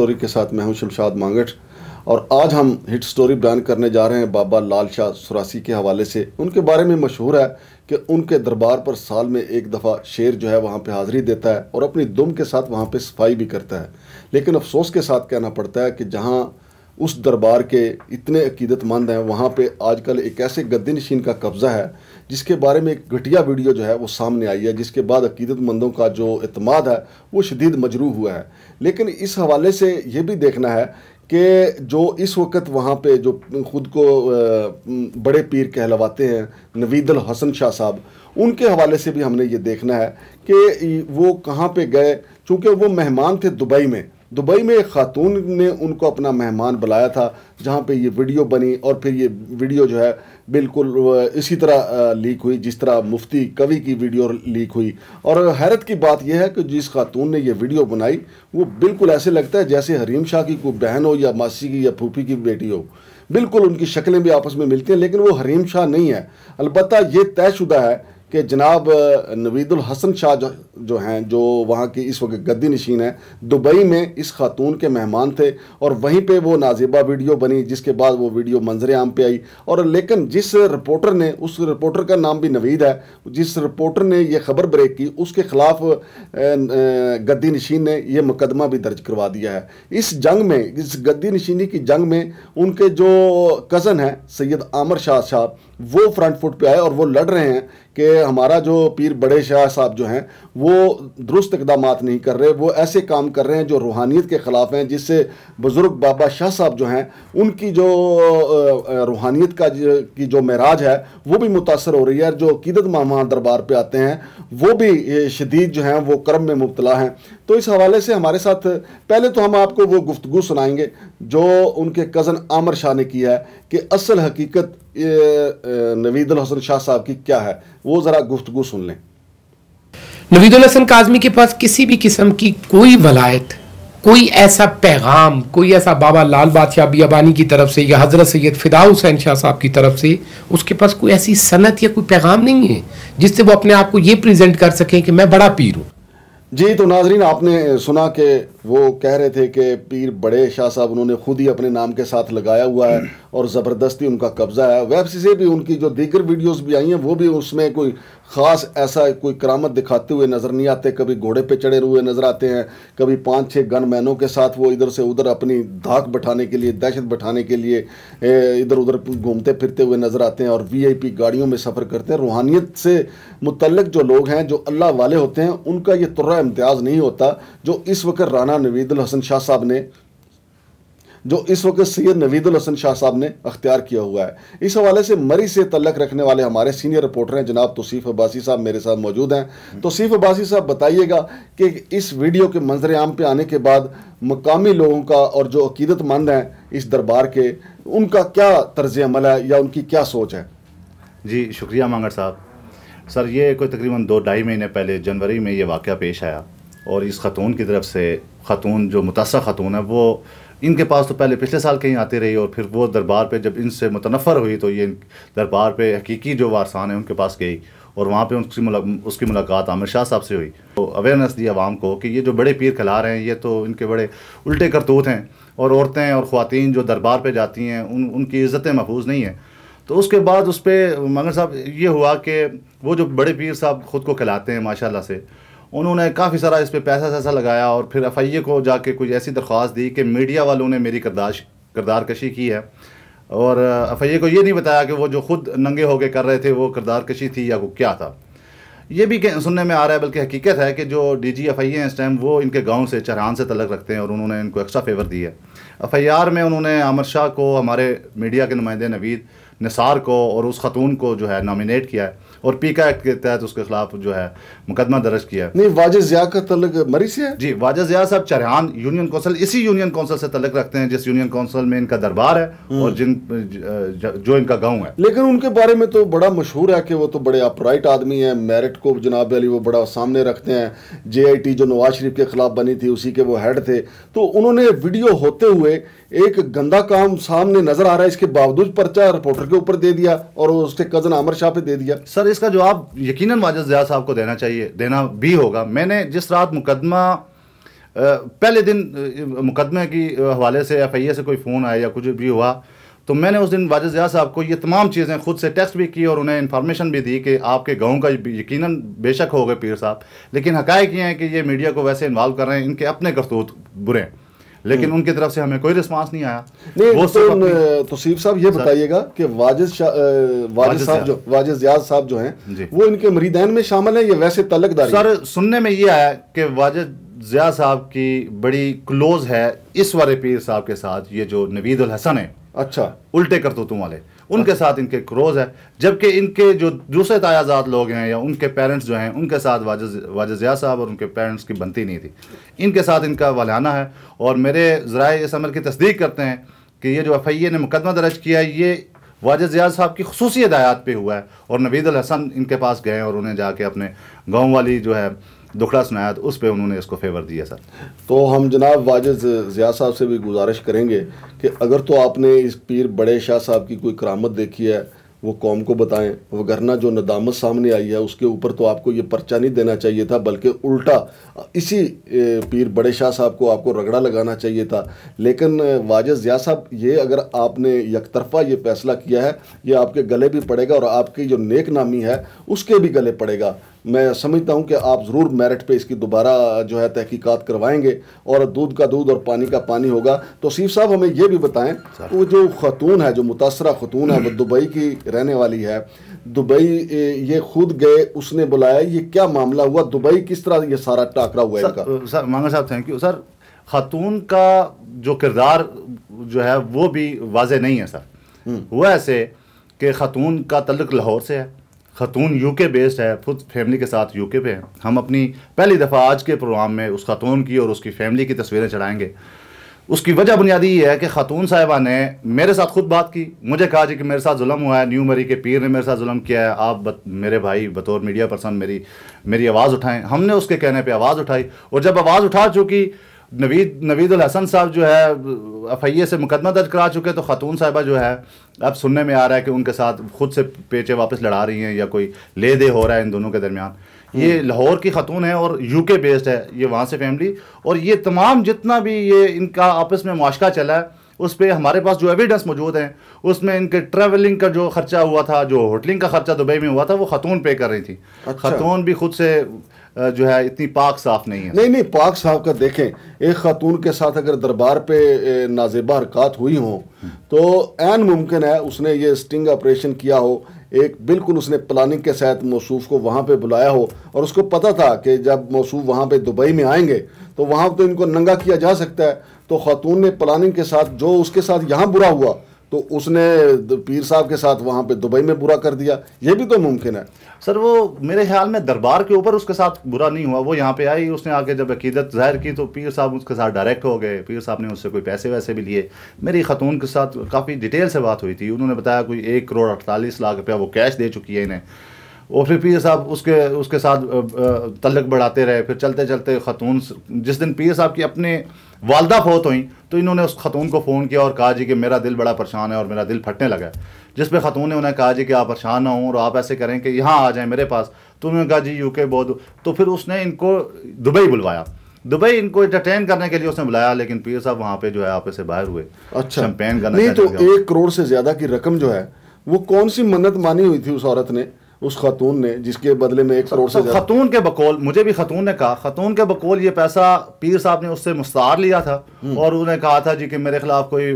Story के साथ मैं हूं शमशाद मांगठ और आज हम हिट स्टोरी बयान करने जा रहे हैं बाबा लाल शाह सुरासी के हवाले से उनके बारे में मशहूर है कि उनके दरबार पर साल में एक दफ़ा शेर जो है वहाँ पे हाज़िरी देता है और अपनी दुम के साथ वहाँ पे सफाई भी करता है लेकिन अफसोस के साथ कहना पड़ता है कि जहाँ उस दरबार के इतने अकीदतमंद हैं वहाँ पर आजकल एक ऐसे गद्दी नशीन का कब्ज़ा है जिसके बारे में एक घटिया वीडियो जो है वो सामने आई है जिसके बाद अकीदतमंदों का जो अतमाद है वो शदीद मजरू हुआ है लेकिन इस हवाले से ये भी देखना है कि जो इस वक्त वहाँ पे जो ख़ुद को बड़े पीर कहलवाते हैं नवीदल हसन शाह साहब उनके हवाले से भी हमने ये देखना है कि वो कहाँ पे गए चूँकि वो मेहमान थे दुबई में दुबई में एक खातून ने उनको अपना मेहमान बुलाया था जहाँ पे ये वीडियो बनी और फिर ये वीडियो जो है बिल्कुल इसी तरह लीक हुई जिस तरह मुफ्ती कवि की वीडियो लीक हुई और हैरत की बात यह है कि जिस खातून ने ये वीडियो बनाई वो बिल्कुल ऐसे लगता है जैसे हरीम शाह की कोई बहन हो या मासी की या फूफी की बेटी हो बिल्कुल उनकी शक्लें भी आपस में मिलती हैं लेकिन वो हरीम शाह नहीं है अलबत् ये तयशुदा है कि जनाब नवीदुल हसन शाह जो जो हैं जो वहाँ की इस वक्त गद्दी नशीन है दुबई में इस खातून के मेहमान थे और वहीं पे वो नाजिबा वीडियो बनी जिसके बाद वो वीडियो मंजर आम पे आई और लेकिन जिस रिपोर्टर ने उस रिपोर्टर का नाम भी नवीद है जिस रिपोर्टर ने यह खबर ब्रेक की उसके ख़िलाफ़ गद्दी नशीन ने यह मुकदमा भी दर्ज करवा दिया है इस जंग में इस गद्दी नशीनी की जंग में उनके जो कज़न हैं सैयद आमर शाह साहब वो फ्रंट फुट पे आए और वो लड़ रहे हैं कि हमारा जो पीर बड़े शाह साहब जो हैं वो दुरुस्त इकदाम नहीं कर रहे वो ऐसे काम कर रहे हैं जो रूहानियत के ख़िलाफ़ हैं जिससे बुज़ुर्ग बाबा शाह साहब जो हैं उनकी जो रूहानियत का जो, की जो मराज है वो भी मुतासर हो रही है जो कीदत मामा दरबार पर आते हैं वो भी शदीद जो हैं वो कर्म में मुबतला हैं तो इस हवाले से हमारे साथ पहले तो हम आपको वो गुफ्तु सुनाएंगे जो उनके कज़न आमर शाह ने किया है कि असल हकीकत नवीदुल हसन शाह साहब की क्या है वो ज़रा गुफ्तगु सुन लें नवीदुल हसन काजमी के पास किसी भी किस्म की कोई वलायत कोई ऐसा पैगाम कोई ऐसा बाबा लाल बादशाह बियाबानी की तरफ से या हज़रत सैयद फ़िदा हुसैन शाह साहब की तरफ से उसके पास कोई ऐसी सनत या कोई पैगाम नहीं है जिससे वो अपने आप को ये प्रेजेंट कर सकें कि मैं बड़ा पीर हूँ जी तो नाजरीन आपने सुना कि वो कह रहे थे कि पीर बड़े शाह साहब उन्होंने खुद ही अपने नाम के साथ लगाया हुआ है और ज़बरदस्ती उनका कब्ज़ा है वेब से भी उनकी जो दीगर वीडियोस भी आई हैं वो भी उसमें कोई ख़ास ऐसा कोई करामत दिखाते हुए नज़र नहीं आते कभी घोड़े पे चढ़े हुए नज़र आते हैं कभी पाँच छः गन मैनों के साथ वो इधर से उधर अपनी धाक बैठाने के लिए दहशत बैठाने के लिए इधर उधर घूमते फिरते हुए नज़र आते हैं और वी गाड़ियों में सफ़र करते हैं रूहानियत से मुतलक जो लोग हैं जो अल्लाह वाले होते हैं उनका ये तुर्रा इम्तियाज़ नहीं होता जो इस वक्त राना मौलाना नवीदुल हसन शाह साहब ने जो इस वक्त सैयद नवीदुल हसन शाह साहब ने अख्तियार किया हुआ है इस हवाले से मरी से तलक रखने वाले हमारे सीनियर रिपोर्टर हैं जनाब तोसीफ़ अब्बासी साहब मेरे साथ मौजूद हैं तोसीफ़ अब्बासी साहब बताइएगा कि इस वीडियो के मंजर आम पे आने के बाद मकामी लोगों का और जो अकीदतमंद हैं इस दरबार के उनका क्या तर्ज अमल है या उनकी क्या सोच है जी शुक्रिया मांगर साहब सर ये कोई तकरीबन दो ढाई महीने पहले जनवरी में ये वाक़ पेश आया और इस खतून की तरफ से ख़ातून जो मुतासर ख़ातून है वो इनके पास तो पहले पिछले साल कहीं आती रही और फिर वो दरबार पे जब इनसे मुतनफ़र हुई तो ये दरबार पे हकीकी जो वारसान है उनके पास गई और वहाँ पे उसकी मुला, उसकी मुलाकात आमिर शाह साहब से हुई तो अवेयरनेस दी आवाम को कि ये जो बड़े पीर खिला रहे हैं ये तो इनके बड़े उल्टे करतूत हैं और औरतें और ख़वान जो दरबार पर जाती हैं उन उनकी इज़्ज़तें महफूज नहीं हैं तो उसके बाद उस पर मंगर साहब ये हुआ कि वो जो बड़े पीर साहब ख़ुद को खिलाते हैं माशाला से उन्होंने काफ़ी सारा इस पर पैसा सैसा लगाया और फिर एफ आई ए को जाके कुछ ऐसी दरख्वास्त दी कि मीडिया वालों ने मेरी करदाश करदार कशी की है और एफ आई ए को ये नहीं बताया कि वो जो खुद नंगे होके कर रहे थे वो करदार कशी थी या वो क्या था ये भी सुनने में आ रहा है बल्कि हकीकत है कि जो डी जी एफ आई ए हैं इस टाइम वो इनके गाँव से चरहान से तलक रखते हैं और उन्होंने इनको एक्स्ट्रा फेवर दी है एफ आई आर में उन्होंने आमर शाह को हमारे मीडिया के नुमाइंदे नवीद निसार को और उस खतून को जो है नामिनेट किया है और पीका एक्ट के तहत उसके खिलाफ जो है मुकदमा दर्ज किया नहीं वाज जिया का तलक मरी से है जी वाज जिया साहब चरहान यूनियन कौंसिल इसी यूनियन कौंसिल से तलक रखते हैं जिस यूनियन कौंसिल में इनका दरबार है हम्म। और जिन जो इनका गाँव है लेकिन उनके बारे में तो बड़ा मशहूर है कि वो तो बड़े अपराइट आदमी है मेरिट को जनाब अली वो बड़ा सामने रखते हैं जे जो नवाज शरीफ के खिलाफ बनी थी उसी के वो हेड थे तो उन्होंने वीडियो होते हुए एक गंदा काम सामने नजर आ रहा है इसके बावजूद पर्चा रिपोर्टर के ऊपर दे दिया और उसके कजन अमर शाह पे दे दिया सर इसका जवाब यकीन माजद जया साहब को देना चाहिए देना भी होगा मैंने जिस रात मुकदमा पहले दिन मुकदमे की हवाले से एफ आई ए से कोई फ़ोन आया या कुछ भी हुआ तो मैंने उस दिन वाजद जया साहब को ये तमाम चीज़ें खुद से टेस्ट भी की और उन्हें इन्फॉर्मेशन भी दी कि आपके गांव का यकीनन बेशक हो गए पीर साहब लेकिन हकायक ये हैं कि ये मीडिया को वैसे इन्वॉल्व कर रहे हैं इनके अपने करतूत बुरे हैं लेकिन हम्म। उनकी तरफ से हमें कोई रिस्पॉन्स नहीं आया नहीं वो तो तोसीफ साहब ये बताइएगा कि वाजिद वाजिद साहब जो वाजिद याद साहब जो हैं वो इनके मरीदैन में शामिल हैं या वैसे तलकदार सर सुनने में ये आया कि वाजिद ज़िया साहब की बड़ी क्लोज है इस वाले पीर साहब के साथ ये जो नवीद हसन है अच्छा उल्टे करतूतों वाले उनके साथ इनके क्रोज है जबकि इनके जो दूसरे तायाजात लोग हैं या उनके पेरेंट्स जो हैं उनके साथ वाजज जिया साहब और उनके पेरेंट्स की बनती नहीं थी इनके साथ इनका वालाना है और मेरे ज़राए इस अमल की तस्दीक करते हैं कि ये जो एफ आई ए ने मुकदमा दर्ज किया है ये वाजिद जिया साहब की खसूसी हदायत पर हुआ है और नवीद हसन इनके पास गए और उन्हें जाके अपने गाँव वाली जो है दुखड़ा सुनाया तो उस पर उन्होंने इसको फेवर दिया सर तो हम जनाब वाजिद जिया साहब से भी गुजारिश करेंगे कि अगर तो आपने इस पीर बड़े शाह साहब की कोई करामत देखी है वो कौम को बताएं वगरना जो नदामत सामने आई है उसके ऊपर तो आपको ये पर्चा नहीं देना चाहिए था बल्कि उल्टा इसी पीर बड़े शाह साहब को आपको रगड़ा लगाना चाहिए था लेकिन वाज ज़िया साहब ये अगर आपने यकतरफा ये फैसला किया है ये आपके गले भी पड़ेगा और आपकी जो नेक नामी है उसके भी गले पड़ेगा मैं समझता हूँ कि आप ज़रूर मेरिट पे इसकी दोबारा जो है तहकीकात करवाएंगे और दूध का दूध और पानी का पानी होगा तो सीफ साहब हमें ये भी बताएं वो जो खतून है जो मुतासर खतून है वो दुबई की रहने वाली है दुबई ये खुद गए उसने बुलाया ये क्या मामला हुआ दुबई किस तरह ये सारा टाकरा हुआ है इनका सर मांगा साहब थैंक यू सर खातून का जो किरदार जो है वो भी वाज नहीं है सर हम्म। हुआ ऐसे कि खातून का तल्लक लाहौर से है खतून यूके बेस्ड है खुद फैमिली के साथ यूके पे हैं हम अपनी पहली दफ़ा आज के प्रोग्राम में उस खतून की और उसकी फैमिली की तस्वीरें चढ़ाएंगे उसकी वजह बुनियादी ये है कि खातून साहिबा ने मेरे साथ खुद बात की मुझे कहा जी कि मेरे साथ जुल्म हुआ है न्यू मरी के पीर ने मेरे साथ जुल्म किया है आप बत, मेरे भाई बतौर मीडिया पर्सन मेरी मेरी आवाज़ उठाएं हमने उसके कहने पे आवाज़ उठाई और जब आवाज़ उठा चुकी नवीद नवीदुल हसन साहब जो है एफ से मुकदमा दर्ज करा चुके हैं तो ख़ातून साहिबा जो है अब सुनने में आ रहा है कि उनके साथ खुद से पेचे वापस लड़ा रही हैं या कोई ले दे हो रहा है इन दोनों के दरमियान ये हम्म। लाहौर की खातून है और यूके बेस्ड है ये वहाँ से फैमिली और ये तमाम जितना भी ये इनका आपस में मुआशा चला है उस पर हमारे पास जो एविडेंस मौजूद हैं उसमें इनके ट्रैवलिंग का जो खर्चा हुआ था जो होटलिंग का खर्चा दुबई में हुआ था वो खतून पे कर रही थी अच्छा। खतून भी खुद से जो है इतनी पाक साफ नहीं है नहीं नहीं पाक साफ का देखें एक खातून के साथ अगर दरबार पे नाजेबा हरकत हुई हो तो एन मुमकिन है उसने ये स्टिंग ऑपरेशन किया हो एक बिल्कुल उसने प्लानिंग के साथ मौसू को वहाँ पे बुलाया हो और उसको पता था कि जब मौसू वहाँ पे दुबई में आएंगे तो वहाँ तो इनको नंगा किया जा सकता है तो खातून ने प्लानिंग के साथ जो उसके साथ यहाँ बुरा हुआ तो उसने पीर साहब के साथ वहाँ पे दुबई में बुरा कर दिया ये भी तो मुमकिन है सर वो मेरे ख्याल में दरबार के ऊपर उसके साथ बुरा नहीं हुआ वो यहाँ पे आई उसने आके जब अकीदत जाहिर की तो पीर साहब उसके साथ डायरेक्ट हो गए पीर साहब ने उससे कोई पैसे वैसे भी लिए मेरी खतून के साथ काफ़ी डिटेल से बात हुई थी उन्होंने बताया कोई एक करोड़ अड़तालीस लाख रुपया वो कैश दे चुकी है इन्हें और फिर पी साहब उसके उसके साथ तलक बढ़ाते रहे फिर चलते चलते ख़तून जिस दिन पी साहब की अपने वालदा फौत हुई तो इन्होंने उस खतून को फ़ोन किया और कहा जी कि मेरा दिल बड़ा परेशान है और मेरा दिल फटने लगा है जिस पर खतून ने उन्हें कहा जी कि आप परेशान ना हों और आप ऐसे करें कि यहाँ आ जाएँ मेरे पास तो उन्होंने कहा जी यूके बहुत तो फिर उसने इनको दुबई बुलवाया दुबई इनको एंटरटेन करने के लिए उसने बुलाया लेकिन पी साहब वहाँ पे जो है आप से बाहर हुए अच्छा करना नहीं तो एक करोड़ से ज़्यादा की रकम जो है वो कौन सी मन्नत मानी हुई थी उस औरत ने उस खातून ने जिसके बदले में एक करोड़ से तो खतून के बकौल मुझे भी खतून ने कहा खतून के बकौल ये पैसा पीर साहब ने उससे मुस्तार लिया था हम्म। और उन्हें कहा था जी कि मेरे खिलाफ कोई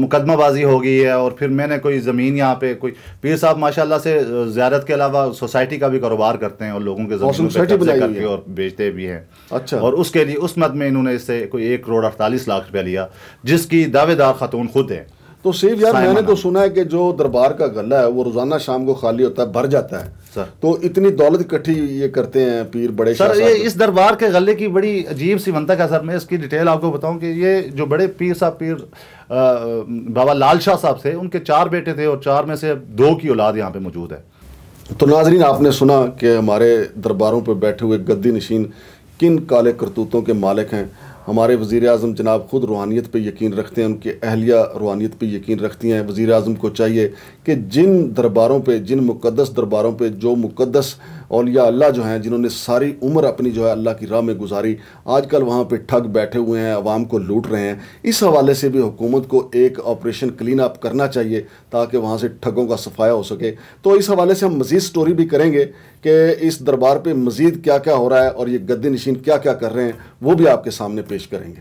मुकदमाबाजी हो गई है और फिर मैंने कोई ज़मीन यहाँ पे कोई पीर साहब माशाल्लाह से ज्यारत के अलावा सोसाइटी का भी कारोबार करते हैं और लोगों के और बेचते भी हैं अच्छा और उसके लिए उस मत में इन्होंने इससे कोई एक करोड़ अड़तालीस लाख रुपया लिया जिसकी दावेदार खातून खुद है तो सेफ यार मैंने तो सुना है कि जो दरबार का गला है वो रोजाना शाम को खाली होता है भर जाता है सर तो इतनी दौलत इकट्ठी ये करते हैं पीर बड़े सर ये इस दरबार के गले की बड़ी अजीब सी मंतक है सर मैं इसकी डिटेल आपको बताऊं कि ये जो बड़े पीर साहब पीर बाबा लाल शाह साहब थे उनके चार बेटे थे और चार में से दो की औलाद यहाँ पे मौजूद है तो नाजरीन आपने सुना कि हमारे दरबारों पर बैठे हुए गद्दी नशीन किन काले करतूतों के मालिक हैं हमारे वज़ी अजम जनाब ख़ुद रूहानियत पर यकीन रखते हैं उनकी अहलिया रूहानियत पर यकीन रखती हैं वज़ी अजम को चाहिए कि जिन दरबारों पे जिन मुकदस दरबारों पे जो मुकदस औलिया अल्लाह जो हैं जिन्होंने सारी उम्र अपनी जो है अल्लाह की राह में गुजारी आजकल वहाँ पे ठग बैठे हुए हैं आवाम को लूट रहे हैं इस हवाले से भी हुकूमत को एक ऑपरेशन क्लीन अप करना चाहिए ताकि वहाँ से ठगों का सफाया हो सके तो इस हवाले से हम मज़ीद स्टोरी भी करेंगे कि इस दरबार पर मज़ीद क्या क्या हो रहा है और ये गद्दी नशीन क्या क्या कर रहे हैं वो भी आपके सामने पेश करेंगे